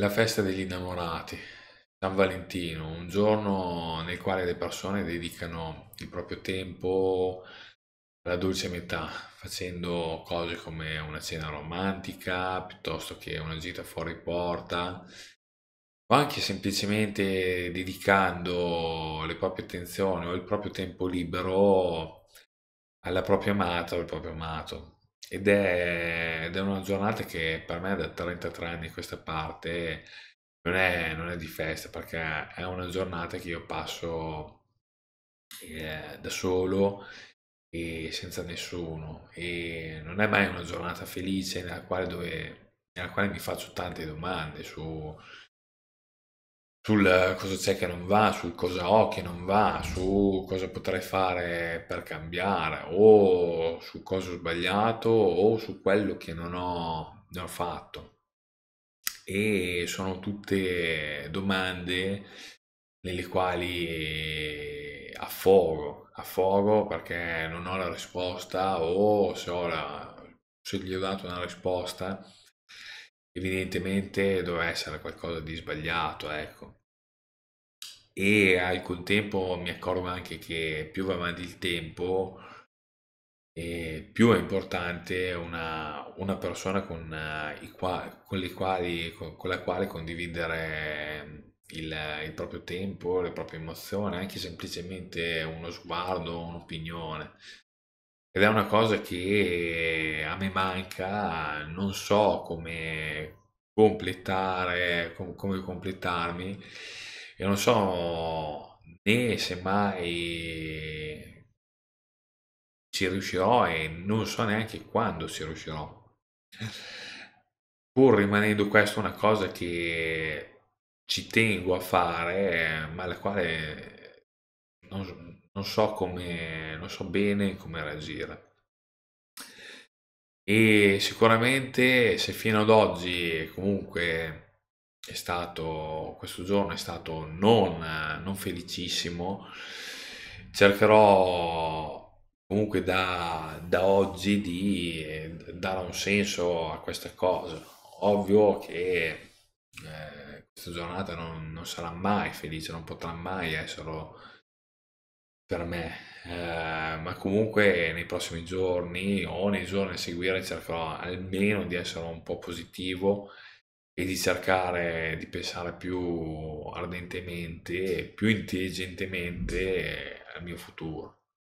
La festa degli innamorati, San Valentino, un giorno nel quale le persone dedicano il proprio tempo alla dolce metà, facendo cose come una cena romantica, piuttosto che una gita fuori porta, o anche semplicemente dedicando le proprie attenzioni o il proprio tempo libero alla propria amata o al proprio amato. Ed è ed è una giornata che per me da 33 anni a questa parte non è, non è di festa perché è una giornata che io passo eh, da solo e senza nessuno e non è mai una giornata felice nella quale, dove, nella quale mi faccio tante domande su sul cosa c'è che non va, sul cosa ho che non va, su cosa potrei fare per cambiare o su cosa ho sbagliato o su quello che non ho, non ho fatto. E sono tutte domande nelle quali affogo, affogo perché non ho la risposta o se, ho la, se gli ho dato una risposta evidentemente doveva essere qualcosa di sbagliato, ecco e al contempo mi accorgo anche che più va avanti il tempo e più è importante una, una persona con, eh, i qua, con, quali, con, con, la quale condividere mm, il, il, proprio tempo, le proprie emozioni, anche semplicemente uno sguardo, un'opinione. Ed è una cosa che a me manca, non so come completare, com, come completarmi e non so né se mai ci riuscirò e non so neanche quando ci riuscirò. Pur rimanendo questa una cosa che ci tengo a fare, ma alla quale non, non so come, non so bene come reagire. E sicuramente se fino ad oggi comunque è stato, questo giorno è stato non, non felicissimo. Cercherò comunque da, da, oggi di eh, dare un senso a questa cosa. Ovvio che eh, questa giornata non, non, sarà mai felice, non potrà mai essere per me, eh, ma comunque nei prossimi giorni o nei giorni a seguire cercherò almeno di essere un po' positivo e di cercare di pensare più ardentemente, più intelligentemente al mio futuro.